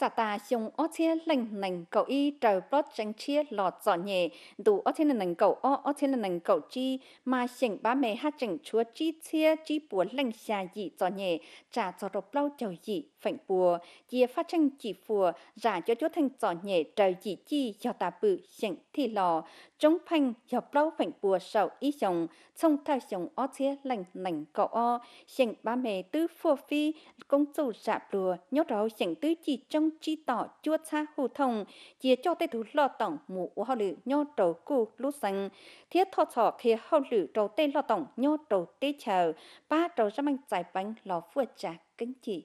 xa ta xung ớt chia lành nành cầu y trời bớt tranh chia lọt giỏ nhẹ đủ ô chia nành cầu ớt ô chia nành cầu chi mà xỉnh ba mẹ hát chỉnh chúa chi chia chi bùa lành xa dị giỏ nhẹ trả giỏ rộp lâu chầu dị phảnh bùa chia phát chân chỉ phùa giả cho chúa thành giỏ nhẹ trời dị chi cho ta bự xỉnh thì lọ trong phanh dọc bao phanh bùa sầu ý chồng trong thai chồng ó chia lành lành cọ o chành ba mẹ tứ phô phi công chủ dạ bùa nhốt rau chành tứ chỉ trong chi tỏ chua xa hù thông chia cho tê thú lo tổng mũ hò lử nho đầu cụ lú xanh thiết thọ sọ khía hò lử đầu tê lo tổng nho đầu tê chờ ba đầu ra manh giải bánh lò vừa trả kính chỉ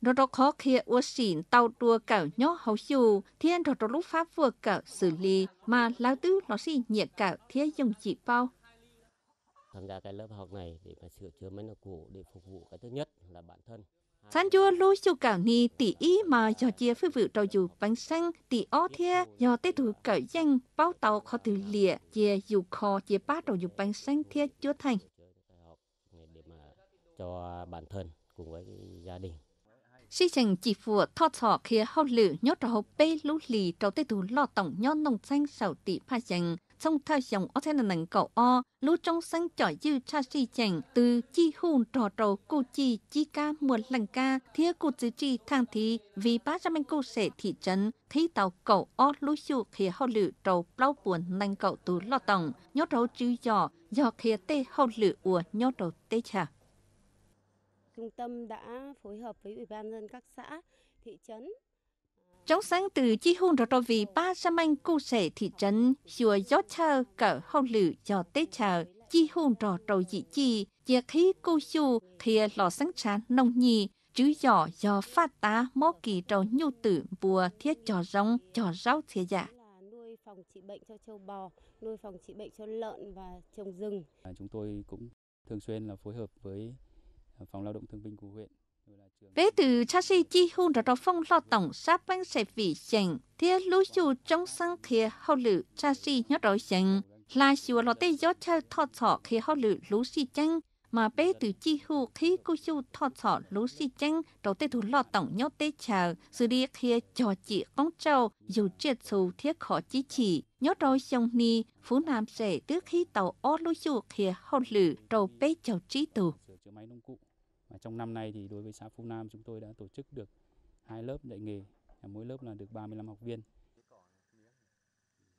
nó đó khó khía ua xỉn tàu đua cảo nhó hầu dù thiên đó đó pháp vừa cảo xử lý mà lão tứ nó xỉ nhiệt cảo thiên dùng chỉ bao tham gia cái lớp học này để mà sửa chữa máy nổ cũ để phục vụ cái thứ nhất là bản thân sẵn chua lô chu cảo ni tỷ ý mà cho chia phi vụ trâu dù bánh xanh tỷ ó thia do tê thủ cởi danh báo tàu khó từ lìa chia dù kho chia bát trâu dù bánh xanh thia chúa thành để mà cho bản thân cùng với gia đình Sĩ trình chỉ phụ thọ thọ khía hậu lử nhốt rào bê lũ lì trâu tê tù lo tổng nho nông xanh sầu tỷ pha dành. Trong thao dòng ở thế nặng cầu o, lũ trong xanh trỏ dư cha sĩ trình từ chi hùn trò trầu cô chi chi ca muộn lành ca thía cô chữ chi thang thi vì ba trăm anh cô sẽ thị trấn thấy tàu cầu o lũ dụ khía hậu lử trâu bao buồn nặng cậu tù lo tổng nhốt rào chữ giò giò khía tê hậu lử ủa nhốt rào tê chạc trung tâm đã phối hợp với Ủy ban dân các xã, thị trấn. Trong sáng từ chi hôn rồi rồi vì ba trăm anh cô sẻ thị trấn, chùa gió chơ cỡ hông lử cho tế chờ, chi hôn rồi rồi dị chi, chia khí cô chu khía lò sáng sáng nông nhì, chứ giỏ do phát tá mô kỳ trầu nhu tử bùa thiết trò rong, trò rau thiết giả phòng trị bệnh cho châu bò, nuôi phòng trị bệnh cho lợn và trồng rừng. Chúng tôi cũng thường xuyên là phối hợp với phòng lao động thương binh của huyện. Bé từ cha sĩ chi hôn ra phong lao tổng sát bánh xe vị sành, thế lũ dù trong sang kia hậu lự cha sĩ nhớ rõ sành, là dù lọ tế gió cha thọ thọ khi hậu lự lũ sĩ chăng, mà bé từ chi hư khi cô dù thọ thọ lũ sĩ chăng, đầu tế thủ lao tổng nhớ tế chào, sự đi kia cho chị con trâu, dù triệt xù thiết khó chí chỉ. Nhớ rồi xong ni, phú nam sẽ tước khi tàu ó lũ dù kia hậu lự, đầu bé chào trí tù chiếc máy nông cụ. Và trong năm nay thì đối với xã Phú Nam chúng tôi đã tổ chức được hai lớp dạy nghề, mỗi lớp là được 35 học viên.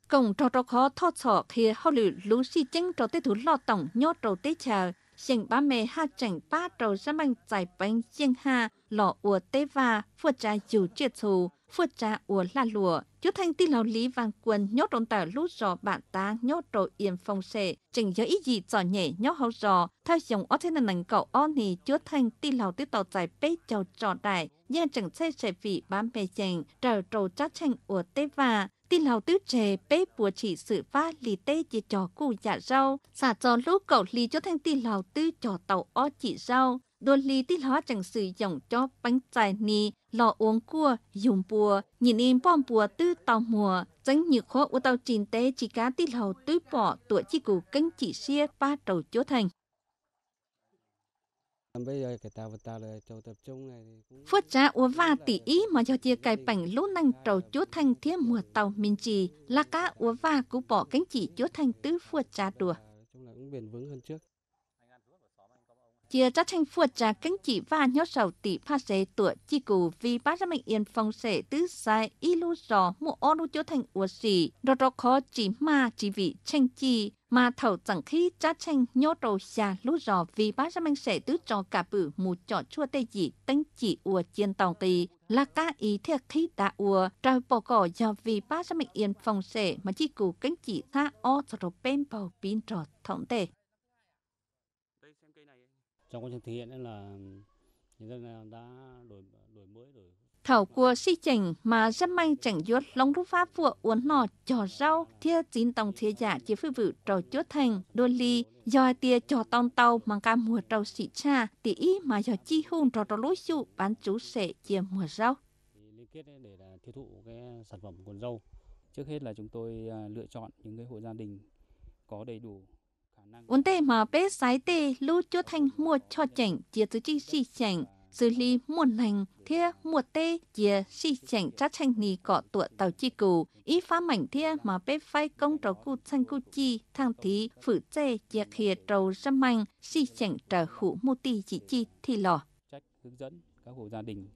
Cổng trò trò khó thọ sọ khi họ lử lũ si chân trò tế thủ lo tổng nhốt trò tế chờ, xiềng ba mẹ ha chẳng ba trò ra bằng giải bánh chiêng ha, lọ ùa tế và, phua trà dù chết thù, phua trà ùa la lụa, chú thanh tin lão lý văn quân nhốt trong tờ lút giò bạn ta nhốt rồi yên phong sệ chỉnh giới ý gì trò nhẹ nhốt hậu giò theo dòng ở trên nền cậu on thì chú thanh tin lão tiếp tàu giải bế chầu trò đại nhưng chẳng xe sẽ vị bám bề chỉnh trở trầu chắc chanh của tế và tin lão tứ trẻ bế bùa chỉ sự pha lì tê chỉ trò cụ dạ rau xả trò lũ cậu lì chú thanh tin lão tứ trò tàu o chỉ rau đô lý tí hóa chẳng sử dụng cho bánh chai ni, lò uống cua, dùng bùa, nhìn em bom bùa tư tàu mùa, chẳng như khó ủ tàu trình tế chỉ cá tí lầu tứ bỏ tuổi chi cụ cánh chỉ xia ba đầu chúa thành. Phước trả ua va tỷ ý mà cho chia cài bảnh lũ năng trầu chúa thanh thiên mùa tàu minh trì, là cá ua va cũng bỏ cánh chỉ chúa thanh tứ phước cha đùa. Chúng là cũng bền vững hơn trước chia ra thành phuột trà kinh chỉ và nhớ sầu tỷ pha xe tuổi chi cù vì ba ra mệnh yên phong sẽ tứ sai y lu gió mùa ô lu chỗ thành ua xì đồ đồ khó chỉ ma chỉ vị tranh chi mà thầu chẳng khi cha tranh nhớ đồ xà lu gió vì ba ra mệnh sẽ tứ cho cả bự mù trọ chua tê dị tính chỉ ua chiên tòng tì là ca ý thiệt khí đã ua trao bỏ cỏ do vì ba ra mệnh yên phong sẽ mà chi cù kinh chỉ tha ô cho đồ bên bầu pin trò thống tệ trong quá trình thực hiện là Thảo cua si chỉnh mà rất may chẳng dốt lông rút pháp vừa uốn nọ trò rau thia chín tòng thia giả chỉ phi vụ trò chốt thành đô ly do tia trò tòng tàu mang cam mùa trâu xị cha tỷ ý mà do chi hung trò trò lối dụ bán chú sẽ chia mùa rau liên kết để tiêu thụ cái sản phẩm của rau trước hết là chúng tôi à, lựa chọn những cái hộ gia đình có đầy đủ vấn đề mà bé sái tê lưu cho thành mua cho chảnh chia từ chi si chảnh xử lý mua lành thia mua tê chia si chảnh chắc chanh nì cọ tụa tàu chi cù ý phá mạnh thia mà bé phai công trò cu chanh cu chi thang thí phử chê chia khìa trầu râm mạnh si chảnh trở hữu mua tì chỉ chi thì lò trách hướng dẫn các hộ gia đình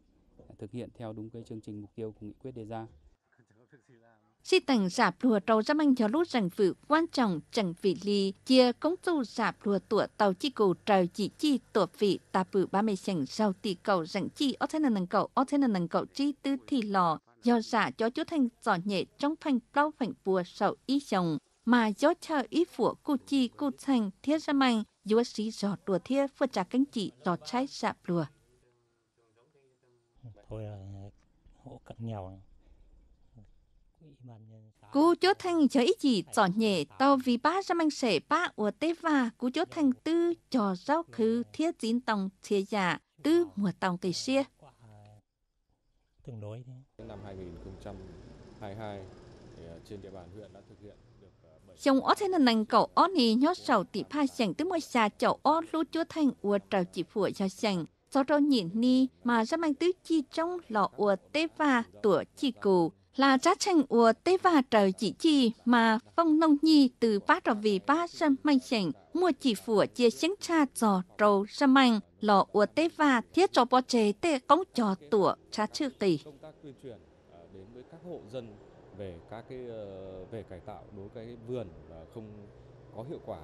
thực hiện theo đúng cái chương trình mục tiêu của nghị quyết đề ra Di tầng giạp lùa trâu ra mang gió lút rằng vự quan trọng chẳng vị ly, chia cống tu giạp lùa tụa tàu chi cầu trời chỉ chi tụa vị ta bự ba mươi sảnh sau tỷ cầu rằng chi ở thế nào năng cầu ở thế nào năng cầu chi tư thì lò, do giả dạ cho chú thanh giỏ nhẹ trong phanh bao phanh bùa sau ý chồng, mà gió chờ ý phụ cụ chi cụ thanh thiết ra mang, dù sĩ giỏ đùa thiết vừa trả cánh chị giỏ trái giạp lùa. Thôi là hộ cận nghèo Cú chốt thành chơi chỉ cho nhẹ tàu vì ba ra mang sẻ ba của tế và cú chốt thành tư cho rau khứ thiết chín tòng chia giả tư mùa tòng kỳ xia. Tương đối Năm 2022 thì ờ, trên địa bàn huyện đã thực hiện Trong ờ, ó thế nành cậu ó nì nhớ sầu tỷ pha sành tới mùa xa chậu ó lú chúa thành ua trào chỉ phụ cho sành. Sau đó nhìn ni mà ra mang tứ chi trong lọ ua tế và tủa chi cù là ra tranh ua tế và trời chỉ chi mà phong nông nhi từ phá trò vì ba sân manh sảnh mua chỉ phủ chia xứng cha trò trâu sân manh lọ ua tế và thiết cho bó chế tê cống trò tủa cha chư kỳ à, đến với các hộ dân về các cái ờ, về cải tạo đối với cái vườn không có hiệu quả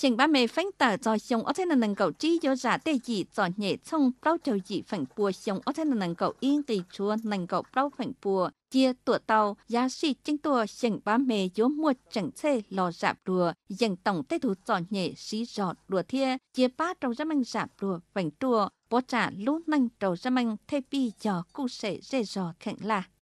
xin ba mẹ phán tờ cho xong ở thế là năng cầu trí do giả tế gì cho nhẹ xong bao trầu dị phản bùa xong ở thế là năng cầu yên kỳ chúa năng cầu bao phản bùa chia tụa tàu giá sĩ chính tùa xin ba mẹ gió mua chẳng xe lò rạp đùa dành tổng tế thủ cho nhẹ xí giọt đùa thia chia ba trầu ra măng rạp đùa phản đùa bó trả lũ năng trầu ra măng thê bi cho cụ sẽ dê giò khẳng là